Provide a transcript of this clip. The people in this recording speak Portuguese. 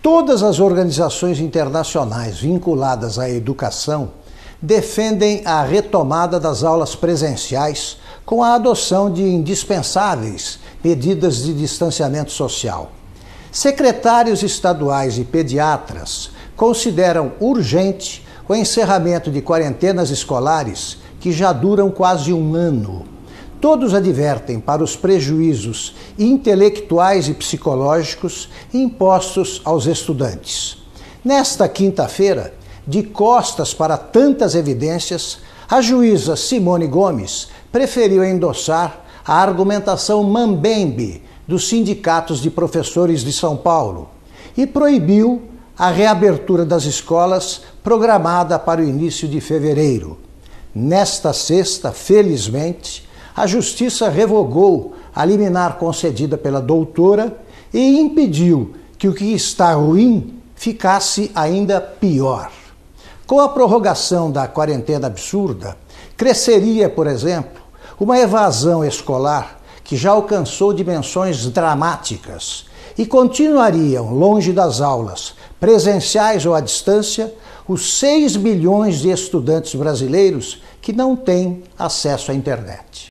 Todas as organizações internacionais vinculadas à educação defendem a retomada das aulas presenciais com a adoção de indispensáveis medidas de distanciamento social. Secretários estaduais e pediatras consideram urgente o encerramento de quarentenas escolares que já duram quase um ano. Todos advertem para os prejuízos intelectuais e psicológicos impostos aos estudantes. Nesta quinta-feira, de costas para tantas evidências, a juíza Simone Gomes preferiu endossar a argumentação mambembe dos sindicatos de professores de São Paulo e proibiu a reabertura das escolas programada para o início de fevereiro. Nesta sexta, felizmente, a Justiça revogou a liminar concedida pela doutora e impediu que o que está ruim ficasse ainda pior. Com a prorrogação da quarentena absurda, cresceria, por exemplo, uma evasão escolar que já alcançou dimensões dramáticas e continuariam longe das aulas, presenciais ou à distância, os 6 milhões de estudantes brasileiros que não têm acesso à internet.